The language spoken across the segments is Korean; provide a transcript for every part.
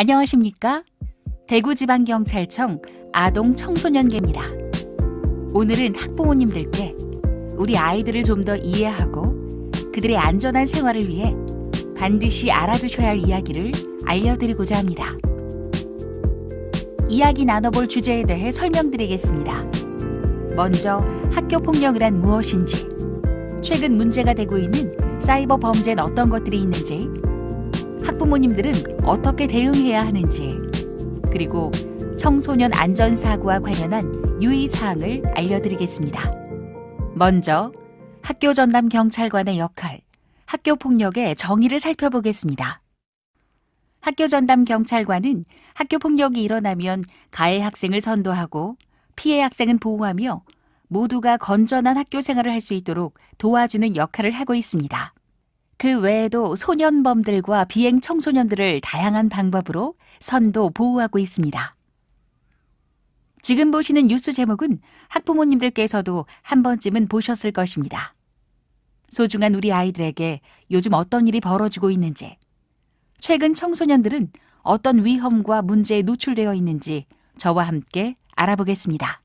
안녕하십니까? 대구지방경찰청 아동청소년계입니다. 오늘은 학부모님들께 우리 아이들을 좀 더 이해하고 그들의 안전한 생활을 위해 반드시 알아두셔야 할 이야기를 알려드리고자 합니다. 이야기 나눠볼 주제에 대해 설명드리겠습니다. 먼저 학교폭력이란 무엇인지, 최근 문제가 되고 있는 사이버 범죄는 어떤 것들이 있는지 학부모님들은 어떻게 대응해야 하는지 그리고 청소년 안전사고와 관련한 유의사항을 알려드리겠습니다. 먼저 학교 전담 경찰관의 역할, 학교 폭력의 정의를 살펴보겠습니다. 학교 전담 경찰관은 학교 폭력이 일어나면 가해 학생을 선도하고 피해 학생은 보호하며 모두가 건전한 학교 생활을 할 수 있도록 도와주는 역할을 하고 있습니다. 그 외에도 소년범들과 비행 청소년들을 다양한 방법으로 선도 보호하고 있습니다. 지금 보시는 뉴스 제목은 학부모님들께서도 한 번쯤은 보셨을 것입니다. 소중한 우리 아이들에게 요즘 어떤 일이 벌어지고 있는지, 최근 청소년들은 어떤 위험과 문제에 노출되어 있는지 저와 함께 알아보겠습니다.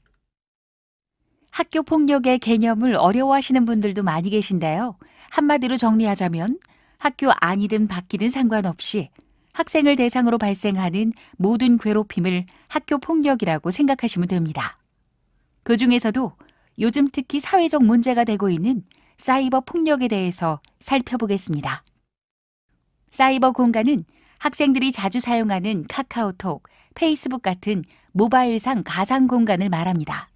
학교 폭력의 개념을 어려워하시는 분들도 많이 계신데요. 한마디로 정리하자면 학교 안이든 밖이든 상관없이 학생을 대상으로 발생하는 모든 괴롭힘을 학교 폭력이라고 생각하시면 됩니다. 그 중에서도 요즘 특히 사회적 문제가 되고 있는 사이버 폭력에 대해서 살펴보겠습니다. 사이버 공간은 학생들이 자주 사용하는 카카오톡, 페이스북 같은 모바일상 가상 공간을 말합니다.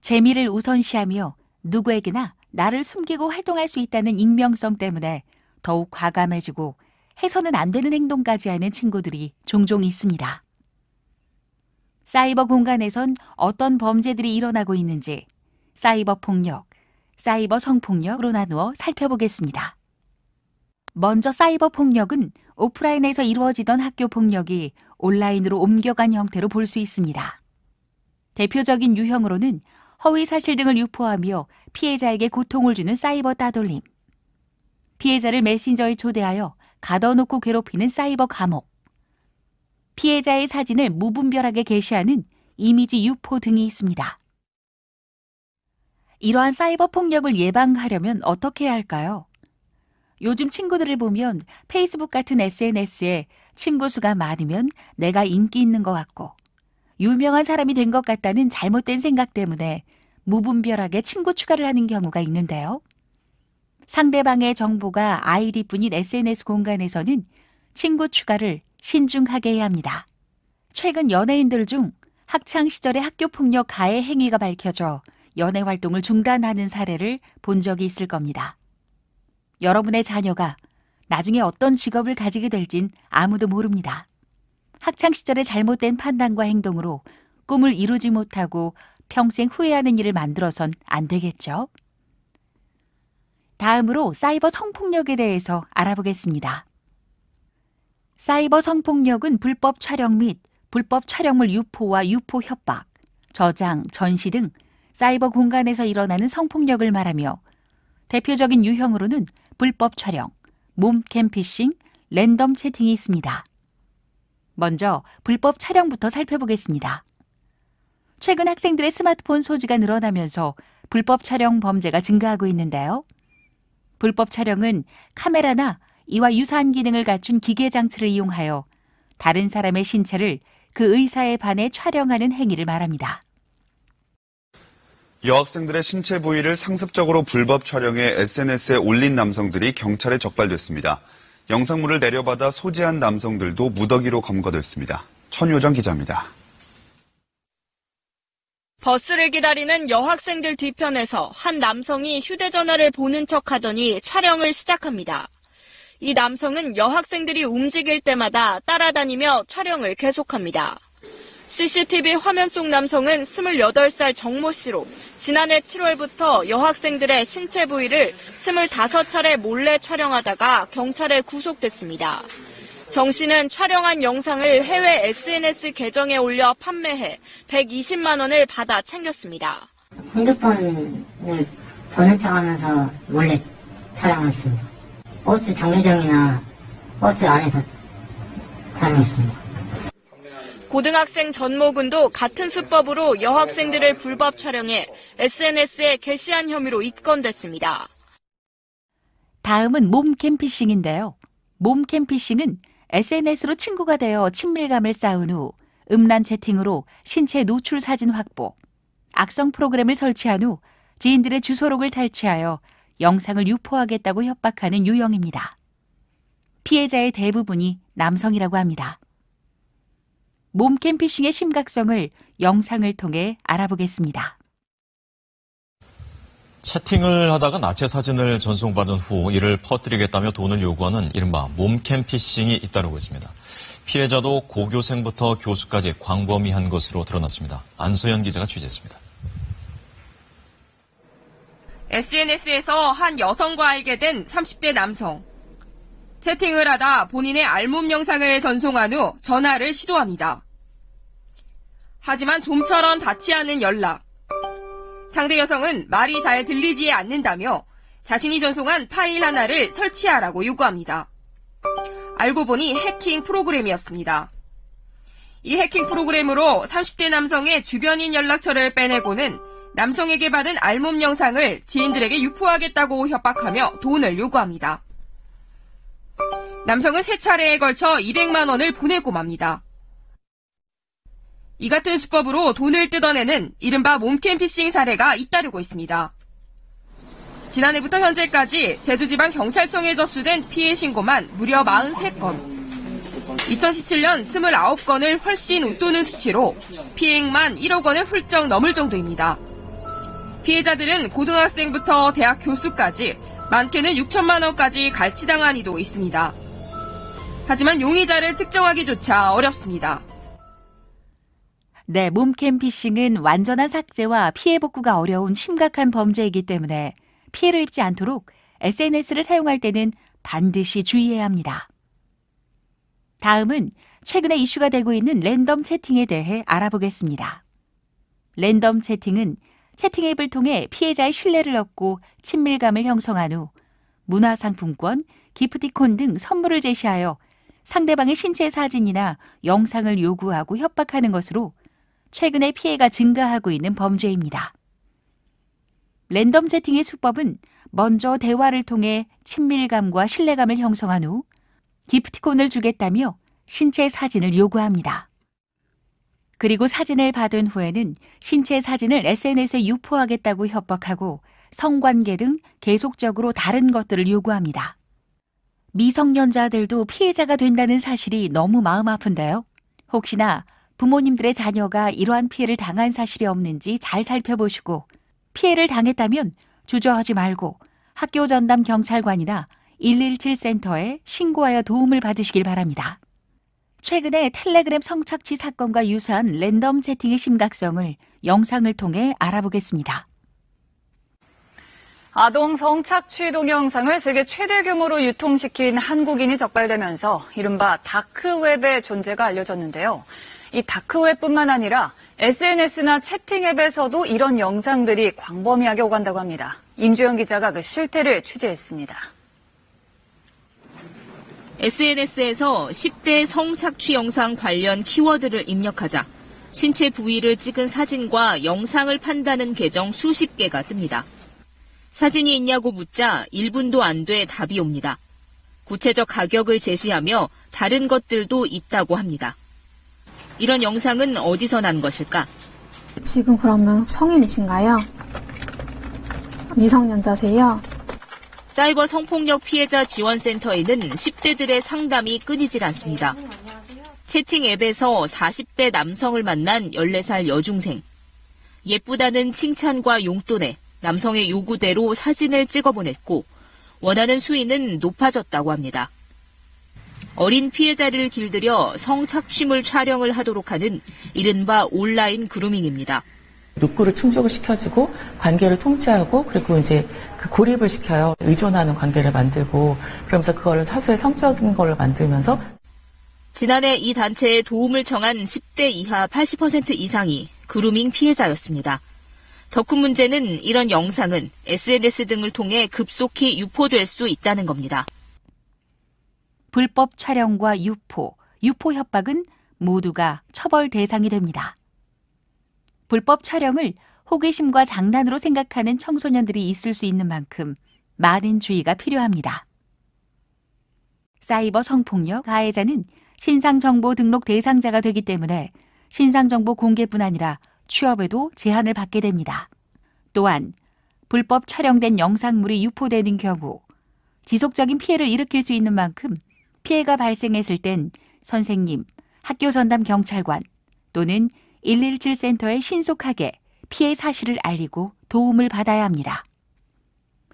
재미를 우선시하며 누구에게나 나를 숨기고 활동할 수 있다는 익명성 때문에 더욱 과감해지고 해서는 안 되는 행동까지 하는 친구들이 종종 있습니다. 사이버 공간에선 어떤 범죄들이 일어나고 있는지 사이버 폭력, 사이버 성폭력으로 나누어 살펴보겠습니다. 먼저 사이버 폭력은 오프라인에서 이루어지던 학교 폭력이 온라인으로 옮겨간 형태로 볼 수 있습니다. 대표적인 유형으로는 허위 사실 등을 유포하며 피해자에게 고통을 주는 사이버 따돌림. 피해자를 메신저에 초대하여 가둬놓고 괴롭히는 사이버 감옥. 피해자의 사진을 무분별하게 게시하는 이미지 유포 등이 있습니다. 이러한 사이버 폭력을 예방하려면 어떻게 해야 할까요? 요즘 친구들을 보면 페이스북 같은 SNS에 친구 수가 많으면 내가 인기 있는 것 같고 유명한 사람이 된 것 같다는 잘못된 생각 때문에 무분별하게 친구 추가를 하는 경우가 있는데요. 상대방의 정보가 아이디 뿐인 SNS 공간에서는 친구 추가를 신중하게 해야 합니다. 최근 연예인들 중 학창 시절의 학교 폭력 가해 행위가 밝혀져 연애 활동을 중단하는 사례를 본 적이 있을 겁니다. 여러분의 자녀가 나중에 어떤 직업을 가지게 될진 아무도 모릅니다. 학창시절의 잘못된 판단과 행동으로 꿈을 이루지 못하고 평생 후회하는 일을 만들어선 안 되겠죠. 다음으로 사이버 성폭력에 대해서 알아보겠습니다. 사이버 성폭력은 불법 촬영 및 불법 촬영물 유포와 유포 협박, 저장, 전시 등 사이버 공간에서 일어나는 성폭력을 말하며 대표적인 유형으로는 불법 촬영, 몸캠피싱, 랜덤 채팅이 있습니다. 먼저 불법 촬영부터 살펴보겠습니다. 최근 학생들의 스마트폰 소지가 늘어나면서 불법 촬영 범죄가 증가하고 있는데요. 불법 촬영은 카메라나 이와 유사한 기능을 갖춘 기계 장치를 이용하여 다른 사람의 신체를 그 의사에 반해 촬영하는 행위를 말합니다. 여학생들의 신체 부위를 상습적으로 불법 촬영해 SNS에 올린 남성들이 경찰에 적발됐습니다. 영상물을 내려받아 소지한 남성들도 무더기로 검거됐습니다. 천효정 기자입니다. 버스를 기다리는 여학생들 뒤편에서 한 남성이 휴대전화를 보는 척 하더니 촬영을 시작합니다. 이 남성은 여학생들이 움직일 때마다 따라다니며 촬영을 계속합니다. CCTV 화면 속 남성은 28살 정모 씨로 지난해 7월부터 여학생들의 신체 부위를 25차례 몰래 촬영하다가 경찰에 구속됐습니다. 정 씨는 촬영한 영상을 해외 SNS 계정에 올려 판매해 120만 원을 받아 챙겼습니다. 핸드폰을 보는 척하면서 몰래 촬영했습니다. 버스 정류장이나 버스 안에서 촬영했습니다. 고등학생 전모군도 같은 수법으로 여학생들을 불법 촬영해 SNS에 게시한 혐의로 입건됐습니다. 다음은 몸 캠피싱인데요. 몸 캠피싱은 SNS로 친구가 되어 친밀감을 쌓은 후 음란 채팅으로 신체 노출 사진 확보, 악성 프로그램을 설치한 후 지인들의 주소록을 탈취하여 영상을 유포하겠다고 협박하는 유형입니다. 피해자의 대부분이 남성이라고 합니다. 몸 캠피싱의 심각성을 영상을 통해 알아보겠습니다. 채팅을 하다가 나체 사진을 전송받은 후 이를 퍼뜨리겠다며 돈을 요구하는 이른바 몸캠피싱이 잇따르고 있습니다. 피해자도 고교생부터 교수까지 광범위한 것으로 드러났습니다. 안소연 기자가 취재했습니다. SNS에서 한 여성과 알게 된 30대 남성. 채팅을 하다 본인의 알몸 영상을 전송한 후 전화를 시도합니다. 하지만 좀처럼 닿지 않는 연락. 상대 여성은 말이 잘 들리지 않는다며 자신이 전송한 파일 하나를 설치하라고 요구합니다. 알고 보니 해킹 프로그램이었습니다. 이 해킹 프로그램으로 30대 남성의 주변인 연락처를 빼내고는 남성에게 받은 알몸 영상을 지인들에게 유포하겠다고 협박하며 돈을 요구합니다. 남성은 세 차례에 걸쳐 200만 원을 보내고 맙니다. 이 같은 수법으로 돈을 뜯어내는 이른바 몸캠 피싱 사례가 잇따르고 있습니다. 지난해부터 현재까지 제주지방 경찰청에 접수된 피해 신고만 무려 43건. 2017년 29건을 훨씬 웃도는 수치로 피해액만 1억 원을 훌쩍 넘을 정도입니다. 피해자들은 고등학생부터 대학 교수까지 많게는 6천만 원까지 갈치당한 이도 있습니다. 하지만 용의자를 특정하기조차 어렵습니다. 네, 몸캠 피싱은 완전한 삭제와 피해 복구가 어려운 심각한 범죄이기 때문에 피해를 입지 않도록 SNS를 사용할 때는 반드시 주의해야 합니다. 다음은 최근에 이슈가 되고 있는 랜덤 채팅에 대해 알아보겠습니다. 랜덤 채팅은 채팅 앱을 통해 피해자의 신뢰를 얻고 친밀감을 형성한 후 문화상품권, 기프티콘 등 선물을 제시하여 상대방의 신체 사진이나 영상을 요구하고 협박하는 것으로 최근에 피해가 증가하고 있는 범죄입니다. 랜덤 채팅의 수법은 먼저 대화를 통해 친밀감과 신뢰감을 형성한 후 기프티콘을 주겠다며 신체 사진을 요구합니다. 그리고 사진을 받은 후에는 신체 사진을 SNS에 유포하겠다고 협박하고 성관계 등 계속적으로 다른 것들을 요구합니다. 미성년자들도 피해자가 된다는 사실이 너무 마음 아픈데요. 혹시나 부모님들의 자녀가 이러한 피해를 당한 사실이 없는지 잘 살펴보시고 피해를 당했다면 주저하지 말고 학교 전담 경찰관이나 117 센터에 신고하여 도움을 받으시길 바랍니다. 최근에 텔레그램 성착취 사건과 유사한 랜덤 채팅의 심각성을 영상을 통해 알아보겠습니다. 아동 성착취 동영상을 세계 최대 규모로 유통시킨 한국인이 적발되면서 이른바 다크웹의 존재가 알려졌는데요. 이 다크웹뿐만 아니라 SNS나 채팅앱에서도 이런 영상들이 광범위하게 오간다고 합니다. 임주영 기자가 그 실태를 취재했습니다. SNS에서 10대 성착취 영상 관련 키워드를 입력하자 신체 부위를 찍은 사진과 영상을 판다는 계정 수십 개가 뜹니다. 사진이 있냐고 묻자 1분도 안 돼 답이 옵니다. 구체적 가격을 제시하며 다른 것들도 있다고 합니다. 이런 영상은 어디서 난 것일까? 지금 그러면 성인이신가요? 미성년자세요? 사이버 성폭력 피해자 지원센터에는 10대들의 상담이 끊이질 않습니다. 채팅 앱에서 40대 남성을 만난 14살 여중생. 예쁘다는 칭찬과 용돈에 남성의 요구대로 사진을 찍어 보냈고, 원하는 수위는 높아졌다고 합니다. 어린 피해자를 길들여 성착취물 촬영을 하도록 하는 이른바 온라인 그루밍입니다. 욕구를 충족을 시켜주고 관계를 통제하고 그리고 이제 그 고립을 시켜요. 의존하는 관계를 만들고 그러면서 그걸 사소의 성적인 걸로 만들면서 지난해 이 단체에 도움을 청한 10대 이하 80% 이상이 그루밍 피해자였습니다. 더 큰 문제는 이런 영상은 SNS 등을 통해 급속히 유포될 수 있다는 겁니다. 불법 촬영과 유포, 유포 협박은 모두가 처벌 대상이 됩니다. 불법 촬영을 호기심과 장난으로 생각하는 청소년들이 있을 수 있는 만큼 많은 주의가 필요합니다. 사이버 성폭력 가해자는 신상정보 등록 대상자가 되기 때문에 신상정보 공개뿐 아니라 취업에도 제한을 받게 됩니다. 또한 불법 촬영된 영상물이 유포되는 경우 지속적인 피해를 일으킬 수 있는 만큼 피해가 발생했을 땐 선생님, 학교 전담 경찰관 또는 117 센터에 신속하게 피해 사실을 알리고 도움을 받아야 합니다.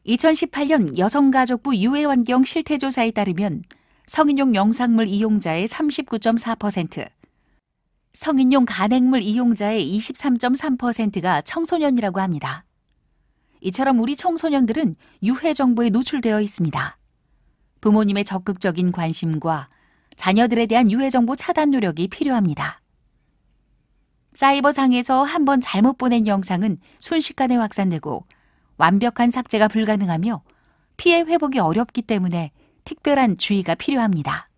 2018년 여성가족부 유해환경 실태조사에 따르면 성인용 영상물 이용자의 39.4%, 성인용 간행물 이용자의 23.3%가 청소년이라고 합니다. 이처럼 우리 청소년들은 유해 정보에 노출되어 있습니다. 부모님의 적극적인 관심과 자녀들에 대한 유해 정보 차단 노력이 필요합니다. 사이버상에서 한 번 잘못 보낸 영상은 순식간에 확산되고 완벽한 삭제가 불가능하며 피해 회복이 어렵기 때문에 특별한 주의가 필요합니다.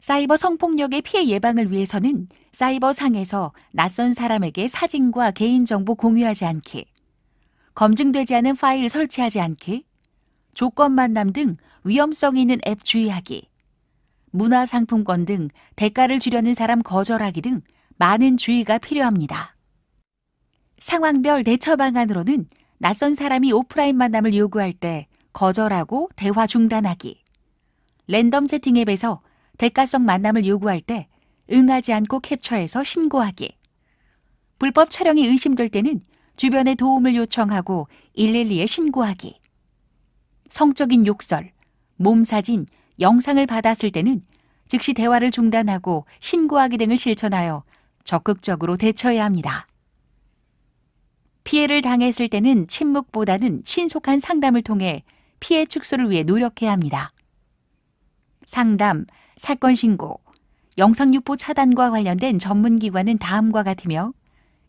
사이버 성폭력의 피해 예방을 위해서는 사이버 상에서 낯선 사람에게 사진과 개인정보 공유하지 않기, 검증되지 않은 파일 설치하지 않기, 조건 만남 등 위험성 있는 앱 주의하기, 문화 상품권 등 대가를 주려는 사람 거절하기 등 많은 주의가 필요합니다. 상황별 대처 방안으로는 낯선 사람이 오프라인 만남을 요구할 때 거절하고 대화 중단하기, 랜덤 채팅 앱에서 대가성 만남을 요구할 때 응하지 않고 캡처해서 신고하기, 불법 촬영이 의심될 때는 주변에 도움을 요청하고 112에 신고하기, 성적인 욕설, 몸사진, 영상을 받았을 때는 즉시 대화를 중단하고 신고하기 등을 실천하여 적극적으로 대처해야 합니다. 피해를 당했을 때는 침묵보다는 신속한 상담을 통해 피해 축소를 위해 노력해야 합니다. 상담, 사건 신고, 영상 유포 차단과 관련된 전문 기관은 다음과 같으며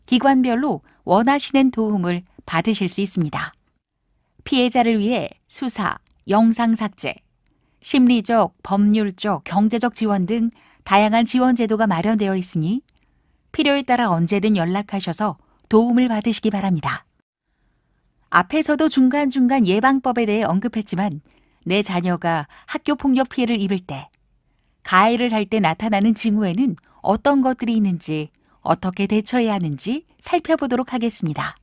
기관별로 원하시는 도움을 받으실 수 있습니다. 피해자를 위해 수사, 영상 삭제, 심리적, 법률적, 경제적 지원 등 다양한 지원 제도가 마련되어 있으니 필요에 따라 언제든 연락하셔서 도움을 받으시기 바랍니다. 앞에서도 중간중간 예방법에 대해 언급했지만 내 자녀가 학교 폭력 피해를 입을 때 가해를 할 때 나타나는 징후에는 어떤 것들이 있는지 어떻게 대처해야 하는지 살펴보도록 하겠습니다.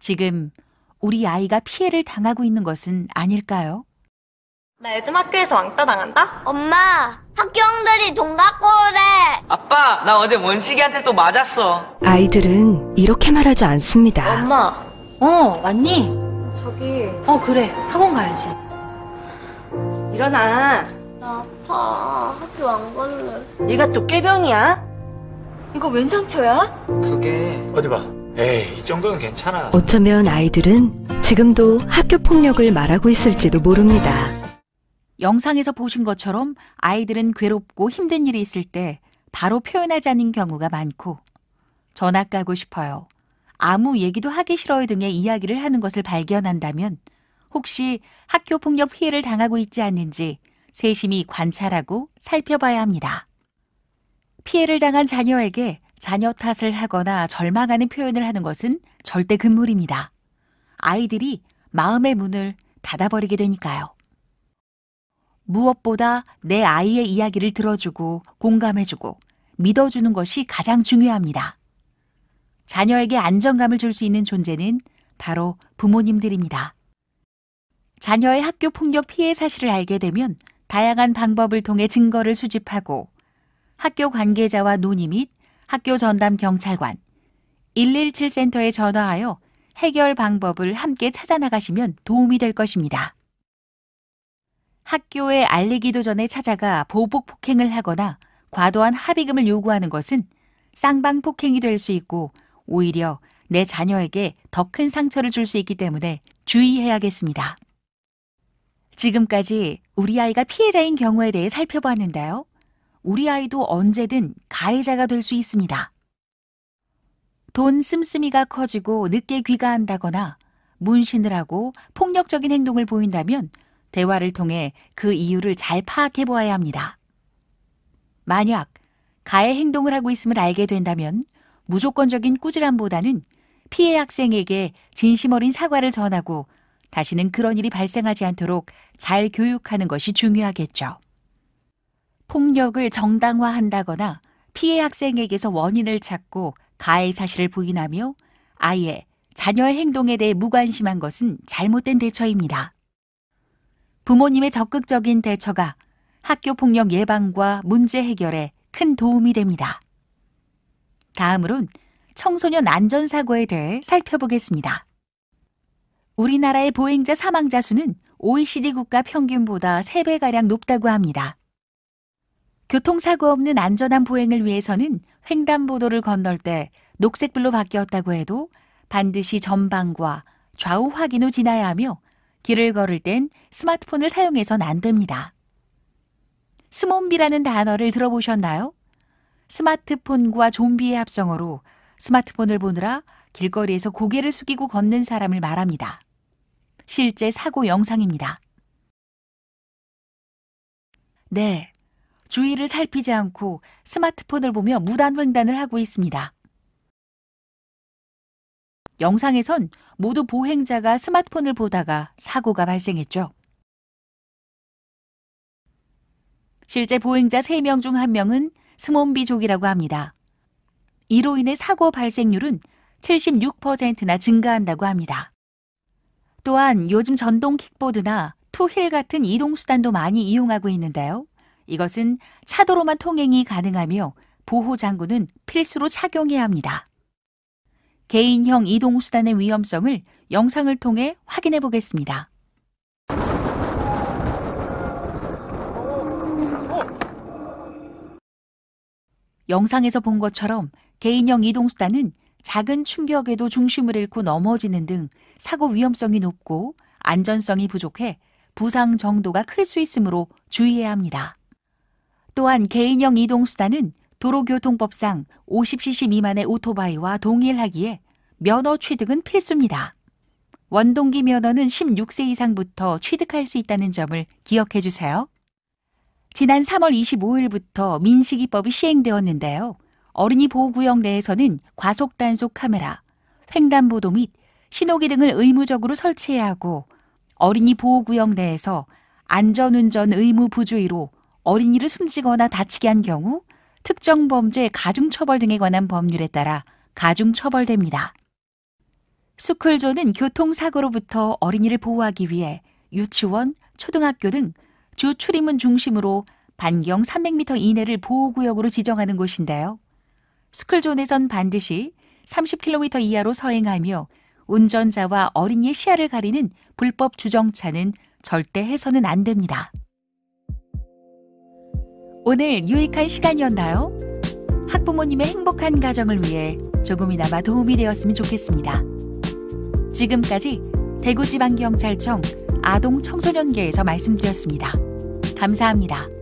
지금 우리 아이가 피해를 당하고 있는 것은 아닐까요? 나 요즘 학교에서 왕따 당한다? 엄마, 학교 형들이 돈 갖고 오래. 아빠, 나 어제 원식이한테 또 맞았어. 아이들은 이렇게 말하지 않습니다. 엄마, 어, 왔니? 저기, 어, 그래. 학원 가야지. 일어나. 나 아파. 학교 안 갈래. 얘가 또 꾀병이야? 이거 웬 상처야? 그게 어디 봐. 에이, 이 정도는 괜찮아. 어쩌면 아이들은 지금도 학교 폭력을 말하고 있을지도 모릅니다. 영상에서 보신 것처럼 아이들은 괴롭고 힘든 일이 있을 때 바로 표현하지 않는 경우가 많고 전학 가고 싶어요. 아무 얘기도 하기 싫어요 등의 이야기를 하는 것을 발견한다면 혹시 학교 폭력 피해를 당하고 있지 않는지 세심히 관찰하고 살펴봐야 합니다. 피해를 당한 자녀에게 자녀 탓을 하거나 절망하는 표현을 하는 것은 절대 금물입니다. 아이들이 마음의 문을 닫아버리게 되니까요. 무엇보다 내 아이의 이야기를 들어주고 공감해주고 믿어주는 것이 가장 중요합니다. 자녀에게 안정감을 줄 수 있는 존재는 바로 부모님들입니다. 자녀의 학교 폭력 피해 사실을 알게 되면 다양한 방법을 통해 증거를 수집하고 학교 관계자와 논의 및 학교 전담 경찰관, 117 센터에 전화하여 해결 방법을 함께 찾아나가시면 도움이 될 것입니다. 학교에 알리기도 전에 찾아가 보복 폭행을 하거나 과도한 합의금을 요구하는 것은 쌍방 폭행이 될 수 있고 오히려 내 자녀에게 더 큰 상처를 줄 수 있기 때문에 주의해야겠습니다. 지금까지 우리 아이가 피해자인 경우에 대해 살펴보았는데요 우리 아이도 언제든 가해자가 될 수 있습니다. 돈 씀씀이가 커지고 늦게 귀가한다거나 문신을 하고 폭력적인 행동을 보인다면 대화를 통해 그 이유를 잘 파악해 보아야 합니다. 만약 가해 행동을 하고 있음을 알게 된다면 무조건적인 꾸지람보다는 피해 학생에게 진심 어린 사과를 전하고 다시는 그런 일이 발생하지 않도록 잘 교육하는 것이 중요하겠죠. 폭력을 정당화한다거나 피해 학생에게서 원인을 찾고 가해 사실을 부인하며 아예 자녀의 행동에 대해 무관심한 것은 잘못된 대처입니다. 부모님의 적극적인 대처가 학교 폭력 예방과 문제 해결에 큰 도움이 됩니다. 다음으론 청소년 안전사고에 대해 살펴보겠습니다. 우리나라의 보행자 사망자 수는 OECD 국가 평균보다 3배가량 높다고 합니다. 교통사고 없는 안전한 보행을 위해서는 횡단보도를 건널 때 녹색불로 바뀌었다고 해도 반드시 전방과 좌우 확인 후 지나야 하며 길을 걸을 땐 스마트폰을 사용해선 안 됩니다. 스몬비라는 단어를 들어보셨나요? 스마트폰과 좀비의 합성어로 스마트폰을 보느라 길거리에서 고개를 숙이고 걷는 사람을 말합니다. 실제 사고 영상입니다. 네, 주의를 살피지 않고 스마트폰을 보며 무단횡단을 하고 있습니다. 영상에선 모두 보행자가 스마트폰을 보다가 사고가 발생했죠. 실제 보행자 3명 중 1명은 스몬비족이라고 합니다. 이로 인해 사고 발생률은 76%나 증가한다고 합니다. 또한 요즘 전동 킥보드나 투힐 같은 이동수단도 많이 이용하고 있는데요. 이것은 차도로만 통행이 가능하며 보호 장구는 필수로 착용해야 합니다. 개인형 이동수단의 위험성을 영상을 통해 확인해 보겠습니다. 영상에서 본 것처럼 개인형 이동수단은 작은 충격에도 중심을 잃고 넘어지는 등 사고 위험성이 높고 안전성이 부족해 부상 정도가 클 수 있으므로 주의해야 합니다. 또한 개인형 이동수단은 도로교통법상 50cc 미만의 오토바이와 동일하기에 면허 취득은 필수입니다. 원동기 면허는 16세 이상부터 취득할 수 있다는 점을 기억해 주세요. 지난 3월 25일부터 민식이법이 시행되었는데요. 어린이 보호구역 내에서는 과속단속 카메라, 횡단보도 및 신호기 등을 의무적으로 설치해야 하고 어린이 보호구역 내에서 안전운전 의무 부주의로 어린이를 숨지거나 다치게 한 경우 특정 범죄 가중처벌 등에 관한 법률에 따라 가중처벌됩니다. 스쿨존은 교통사고로부터 어린이를 보호하기 위해 유치원, 초등학교 등 주 출입문 중심으로 반경 300m 이내를 보호구역으로 지정하는 곳인데요. 스쿨존에선 반드시 30km 이하로 서행하며 운전자와 어린이의 시야를 가리는 불법 주정차는 절대 해서는 안 됩니다. 오늘 유익한 시간이었나요? 학부모님의 행복한 가정을 위해 조금이나마 도움이 되었으면 좋겠습니다. 지금까지 대구지방경찰청 아동청소년계에서 말씀드렸습니다. 감사합니다.